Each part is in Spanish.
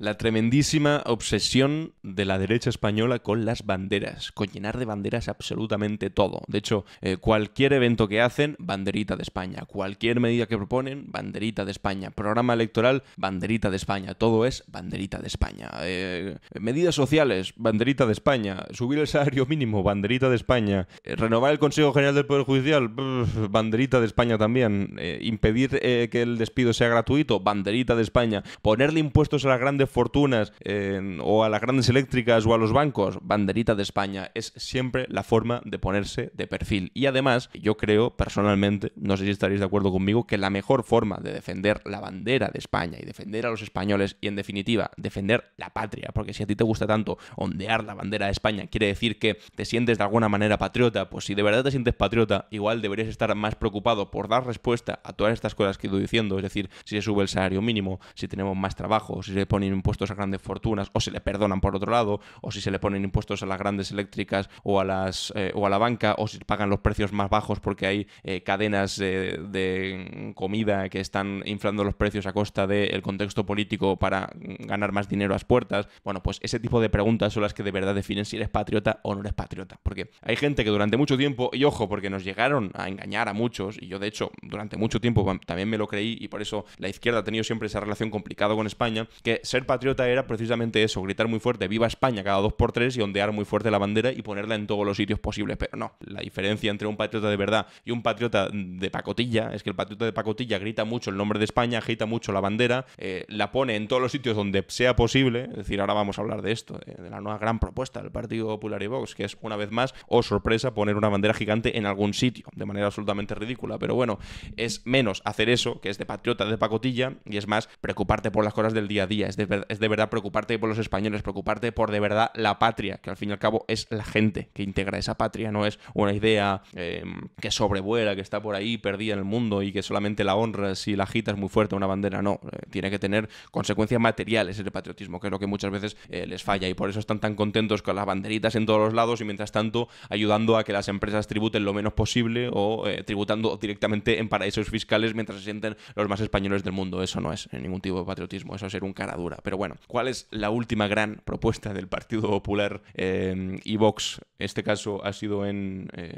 La tremendísima obsesión de la derecha española con las banderas, con llenar de banderas absolutamente todo. De hecho, eh, cualquier evento que hacen, banderita de España. Cualquier medida que proponen, banderita de España. Programa electoral, banderita de España. Todo es banderita de España. Eh, medidas sociales, banderita de España. Subir el salario mínimo, banderita de España. Eh, renovar el Consejo General del Poder Judicial, banderita de España también. impedir que el despido sea gratuito, banderita de España. Ponerle impuestos a las grandes fortunas o a las grandes eléctricas o a los bancos, banderita de España, es siempre la forma de ponerse de perfil. Y además, yo creo personalmente, no sé si estaréis de acuerdo conmigo, que la mejor forma de defender la bandera de España y defender a los españoles y en definitiva defender la patria, porque si a ti te gusta tanto ondear la bandera de España, quiere decir que te sientes de alguna manera patriota, pues si de verdad te sientes patriota, igual deberías estar más preocupado por dar respuesta a todas estas cosas que he ido diciendo, es decir, si se sube el salario mínimo, si tenemos más trabajo, si se pone impuestos a grandes fortunas, o se le perdonan por otro lado, o si se le ponen impuestos a las grandes eléctricas o a, las, eh, o a la banca, o si pagan los precios más bajos porque hay eh, cadenas de comida que están inflando los precios a costa del contexto político para ganar más dinero a las puertas. Bueno, pues ese tipo de preguntas son las que de verdad definen si eres patriota o no eres patriota. Porque hay gente que durante mucho tiempo, y ojo, porque nos llegaron a engañar a muchos, y yo de hecho durante mucho tiempo también me lo creí, y por eso la izquierda ha tenido siempre esa relación complicada con España, que ser patriota era precisamente eso, gritar muy fuerte, viva España cada dos por tres y ondear muy fuerte la bandera y ponerla en todos los sitios posibles. Pero no, la diferencia entre un patriota de verdad y un patriota de pacotilla es que el patriota de pacotilla grita mucho el nombre de España, agita mucho la bandera, eh, la pone en todos los sitios donde sea posible. Es decir, ahora vamos a hablar de esto, eh, de la nueva gran propuesta del Partido Popular y Vox, que es una vez más, o oh, sorpresa, poner una bandera gigante en algún sitio, de manera absolutamente ridícula. Pero bueno, es menos hacer eso, que es de patriota de pacotilla, y es más preocuparte por las cosas del día a día, es de es de verdad preocuparte por los españoles, preocuparte por de verdad la patria, que al fin y al cabo es la gente que integra esa patria, no es una idea eh, que sobrevuela, que está por ahí perdida en el mundo y que solamente la honra si la es muy fuerte una bandera, no, eh, tiene que tener consecuencias materiales el patriotismo, que es lo que muchas veces eh, les falla y por eso están tan contentos con las banderitas en todos los lados y mientras tanto ayudando a que las empresas tributen lo menos posible o tributando directamente en paraísos fiscales mientras se sienten los más españoles del mundo. Eso no es ningún tipo de patriotismo, eso es ser un cara dura, pero bueno, ¿cuál es la última gran propuesta del Partido Popular eh, y Vox? Este caso ha sido en eh,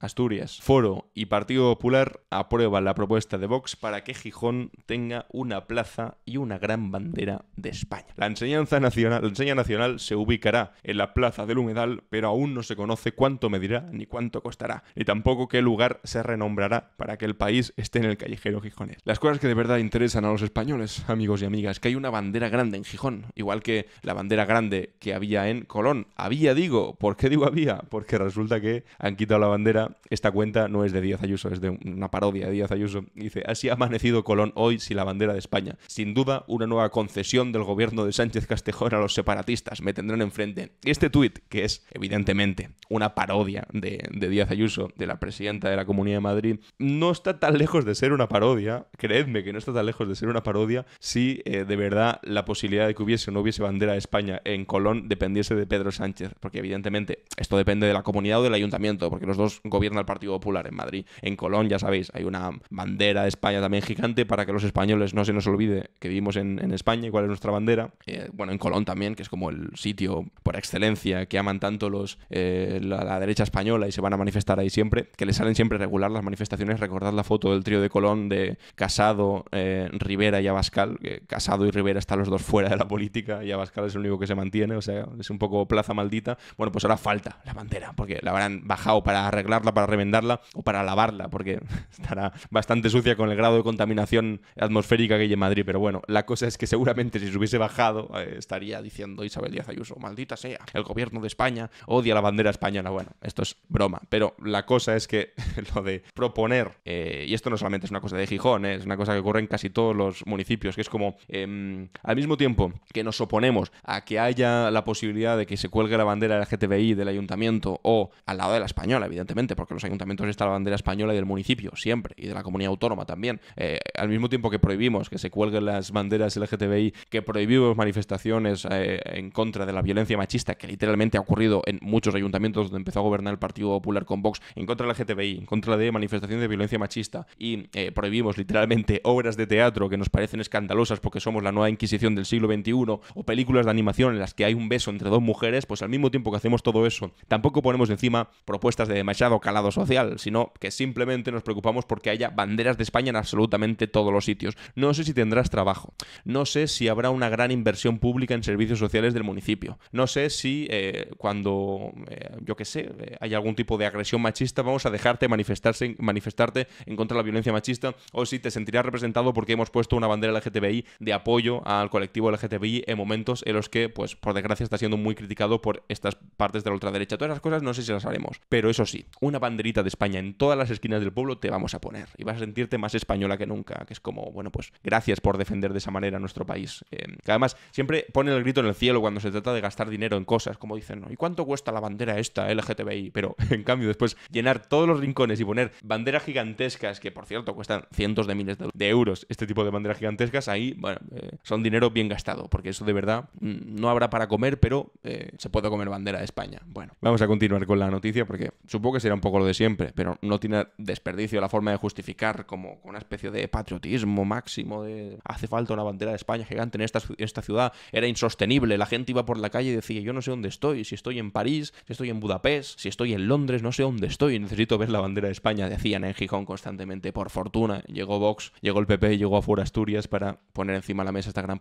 Asturias. Foro y Partido Popular aprueban la propuesta de Vox para que Gijón tenga una plaza y una gran bandera de España. La enseñanza nacional, enseña nacional se ubicará en la plaza del Humedal, pero aún no se conoce cuánto medirá ni cuánto costará, ni tampoco qué lugar se renombrará para que el país esté en el callejero gijonés. Las cosas que de verdad interesan a los españoles, amigos y amigas, que hay una bandera grande en Gijón, igual que la bandera grande que había en Colón. Había, digo, ¿por qué digo había? Porque resulta que han quitado la bandera. Esta cuenta no es de Díaz Ayuso, es de una parodia de Díaz Ayuso. Dice, así ha amanecido Colón hoy sin la bandera de España. Sin duda, una nueva concesión del gobierno de Sánchez Castejón a los separatistas. Me tendrán enfrente. Este tuit, que es evidentemente una parodia de, Díaz Ayuso, de la presidenta de la Comunidad de Madrid, no está tan lejos de ser una parodia. Creedme que no está tan lejos de ser una parodia si eh, de verdad la posibilidad de que hubiese o no hubiese bandera de España en Colón dependiese de Pedro Sánchez, porque evidentemente esto depende de la comunidad o del ayuntamiento, porque los dos gobierna el Partido Popular en Madrid. En Colón, ya sabéis, hay una bandera de España también gigante para que los españoles no se nos olvide que vivimos en, España y cuál es nuestra bandera. Eh, bueno, en Colón también, que es como el sitio por excelencia que aman tanto los eh, la, derecha española y se van a manifestar ahí siempre, que le salen siempre regular las manifestaciones. Recordad la foto del trío de Colón de Casado, eh, Rivera y Abascal, Casado y Rivera están los fuera de la política y Abascal es el único que se mantiene, o sea, es un poco plaza maldita. Bueno, pues ahora falta la bandera, porque la habrán bajado para arreglarla, para revendarla o para lavarla, porque estará bastante sucia con el grado de contaminación atmosférica que hay en Madrid. Pero bueno, la cosa es que seguramente si se hubiese bajado eh, estaría diciendo Isabel Díaz Ayuso, maldita sea, el gobierno de España odia la bandera española. Bueno, esto es broma, pero la cosa es que lo de proponer, eh, y esto no solamente es una cosa de Gijón, eh, es una cosa que ocurre en casi todos los municipios, que es como em, al mismo tiempo que nos oponemos a que haya la posibilidad de que se cuelgue la bandera la GTBI del ayuntamiento o al lado de la española, evidentemente, porque en los ayuntamientos está la bandera española y del municipio siempre y de la comunidad autónoma también. Eh, al mismo tiempo que prohibimos que se cuelguen las banderas GTBI que prohibimos manifestaciones eh, en contra de la violencia machista que literalmente ha ocurrido en muchos ayuntamientos donde empezó a gobernar el Partido Popular con Vox, en contra de la LGTBI, en contra de manifestaciones de violencia machista y eh, prohibimos literalmente obras de teatro que nos parecen escandalosas porque somos la nueva Inquisición del siglo XXI o películas de animación en las que hay un beso entre dos mujeres, pues al mismo tiempo que hacemos todo eso, tampoco ponemos encima propuestas de demasiado calado social, sino que simplemente nos preocupamos porque haya banderas de España en absolutamente todos los sitios. No sé si tendrás trabajo, no sé si habrá una gran inversión pública en servicios sociales del municipio, no sé si eh, cuando, eh, yo qué sé, eh, hay algún tipo de agresión machista, vamos a dejarte manifestarse, manifestarte en contra de la violencia machista o si te sentirás representado porque hemos puesto una bandera LGTBI de apoyo al colectivo LGTBI en momentos en los que, pues, por desgracia está siendo muy criticado por estas partes de la ultraderecha. Todas esas cosas no sé si las haremos. Pero eso sí, una banderita de España en todas las esquinas del pueblo te vamos a poner. Y vas a sentirte más española que nunca. Que es como, bueno, pues gracias por defender de esa manera nuestro país. Eh, que además siempre ponen el grito en el cielo cuando se trata de gastar dinero en cosas. Como dicen, ¿no? ¿y cuánto cuesta la bandera esta LGTBI? Pero en cambio, después llenar todos los rincones y poner banderas gigantescas, que por cierto cuestan cientos de miles de euros, este tipo de banderas gigantescas, ahí, bueno, eh, son dinero bien gastado, porque eso de verdad mm, no habrá para comer, pero eh, se puede comer bandera de España. Bueno, vamos a continuar con la noticia porque supongo que será un poco lo de siempre, pero no tiene desperdicio la forma de justificar como una especie de patriotismo máximo de hace falta una bandera de España gigante en esta, ciudad, era insostenible, la gente iba por la calle y decía yo no sé dónde estoy, si estoy en París, si estoy en Budapest, si estoy en Londres, no sé dónde estoy, necesito ver la bandera de España, decían en Gijón constantemente, por fortuna, llegó Vox, llegó el PP, llegó afuera Asturias para poner encima la mesa esta gran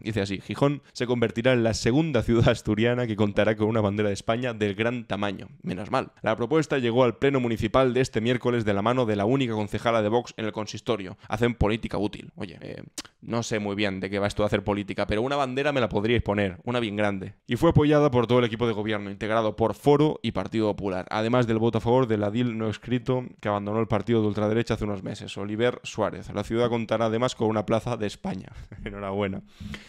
Dice así, Gijón se convertirá en la segunda ciudad asturiana que contará con una bandera de España del gran tamaño. Menos mal. La propuesta llegó al Pleno Municipal de este miércoles de la mano de la única concejala de Vox en el consistorio. Hacen política útil. Oye, eh, no sé muy bien de qué va esto a hacer política, pero una bandera me la podríais poner, una bien grande. Y fue apoyada por todo el equipo de gobierno, integrado por Foro y Partido Popular, además del voto a favor del Adil no escrito que abandonó el partido de ultraderecha hace unos meses, Oliver Suárez. La ciudad contará además con una plaza de España. Enhorabuena.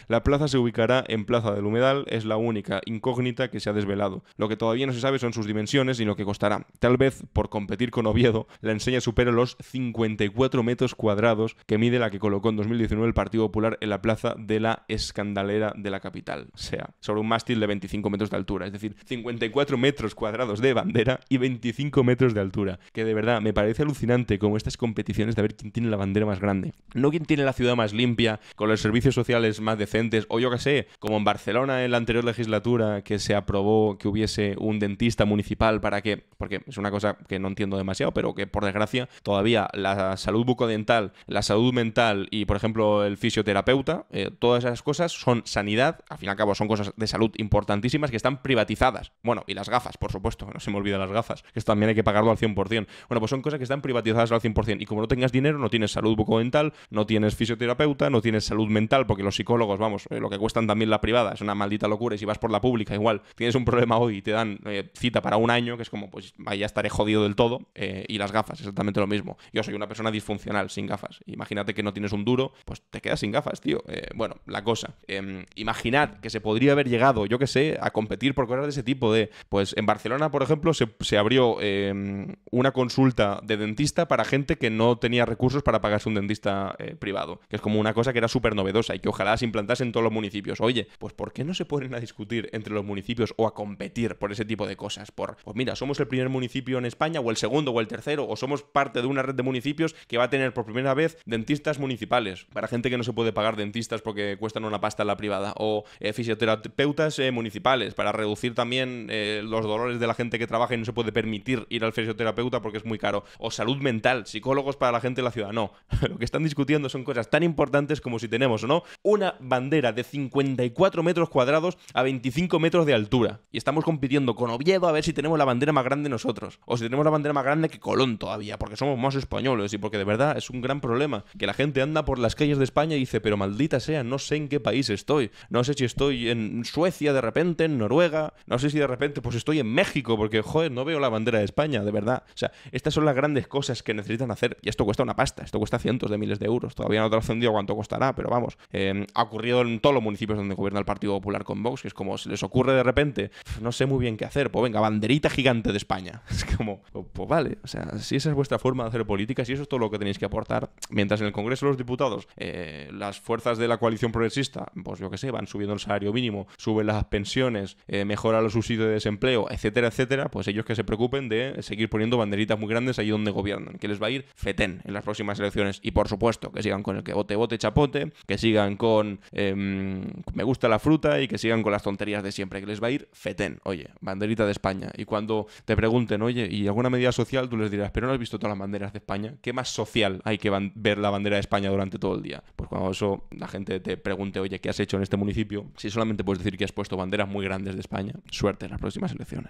La plaza se ubicará en Plaza del Humedal, es la única incógnita que se ha desvelado. Lo que todavía no se sabe son sus dimensiones y lo que costará. Tal vez, por competir con Oviedo, la enseña supera los 54 metros cuadrados que mide la que colocó en 2019 el Partido Popular en la plaza de la Escandalera de la capital. O sea, sobre un mástil de 25 metros de altura, es decir, 54 metros cuadrados de bandera y 25 metros de altura. Que de verdad me parece alucinante como estas competiciones de ver quién tiene la bandera más grande. No quién tiene la ciudad más limpia, con los servicios sociales más decentes, o yo qué sé, como en Barcelona en la anterior legislatura que se aprobó que hubiese un dentista municipal para que, porque es una cosa que no entiendo demasiado, pero que por desgracia todavía la salud bucodental, la salud mental y por ejemplo el fisioterapeuta, eh, todas esas cosas son sanidad, al fin y al cabo son cosas de salud importantísimas que están privatizadas. Bueno, y las gafas, por supuesto, no se me olvida las gafas, que esto también hay que pagarlo al 100%. Bueno, pues son cosas que están privatizadas al 100% y como no tengas dinero no tienes salud bucodental, no tienes fisioterapeuta, no tienes salud mental porque los psicólogos, vamos, eh, lo que cuestan también la privada, es una maldita locura. Y si vas por la pública, igual tienes un problema hoy y te dan eh, cita para un año, que es como, pues vaya ya estaré jodido del todo. Eh, y las gafas, exactamente lo mismo. Yo soy una persona disfuncional sin gafas. Imagínate que no tienes un duro, pues te quedas sin gafas, tío. bueno, la cosa. Em, imaginad que se podría haber llegado, yo que sé, a competir por cosas de ese tipo de. Pues en Barcelona, por ejemplo, se abrió em, una consulta de dentista para gente que no tenía recursos para pagarse un dentista privado, que es como una cosa que era súper novedosa y que ojalá implantarse en todos los municipios. Oye, pues ¿por qué no se ponen a discutir entre los municipios o a competir por ese tipo de cosas? Por, pues mira, somos el primer municipio en España o el segundo o el tercero o somos parte de una red de municipios que va a tener por primera vez dentistas municipales para gente que no se puede pagar dentistas porque cuestan una pasta en la privada o eh, fisioterapeutas eh, municipales para reducir también eh, los dolores de la gente que trabaja y no se puede permitir ir al fisioterapeuta porque es muy caro o salud mental, psicólogos para la gente de la ciudad. No, lo que están discutiendo son cosas tan importantes como si tenemos o no una bandera de 54 metros cuadrados a 25 metros de altura. Y estamos compitiendo con Oviedo a ver si tenemos la bandera más grande nosotros. O si tenemos la bandera más grande que Colón todavía, porque somos más españoles y porque de verdad es un gran problema. Que la gente anda por las calles de España y dice, pero maldita sea, no sé en qué país estoy. No sé si estoy en Suecia de repente, en Noruega. No sé si de repente pues estoy en México, porque joder, no veo la bandera de España, de verdad. O sea, estas son las grandes cosas que necesitan hacer. Y esto cuesta una pasta, esto cuesta cientos de miles de euros. Todavía no te trascendido cuánto costará, pero vamos. Eh, ha ocurrido en todos los municipios donde gobierna el Partido Popular con Vox, que es como se les ocurre de repente, no sé muy bien qué hacer, pues venga, banderita gigante de España. Es como, pues, pues vale, o sea, si esa es vuestra forma de hacer política, si eso es todo lo que tenéis que aportar, mientras en el Congreso de los Diputados eh, las fuerzas de la coalición progresista, pues yo qué sé, van subiendo el salario mínimo, suben las pensiones, eh, mejora los subsidios de desempleo, etcétera, etcétera, pues ellos que se preocupen de seguir poniendo banderitas muy grandes ahí donde gobiernan, que les va a ir fetén en las próximas elecciones. Y por supuesto, que sigan con el que vote, vote, chapote, que sigan con con em, me gusta la fruta y que sigan con las tonterías de siempre, que les va a ir fetén, oye, banderita de España. Y cuando te pregunten, oye, ¿y alguna medida social? Tú les dirás, pero no has visto todas las banderas de España. ¿Qué más social hay que ver la bandera de España durante todo el día? Pues cuando eso la gente te pregunte, oye, ¿qué has hecho en este municipio? Si solamente puedes decir que has puesto banderas muy grandes de España, suerte en las próximas elecciones.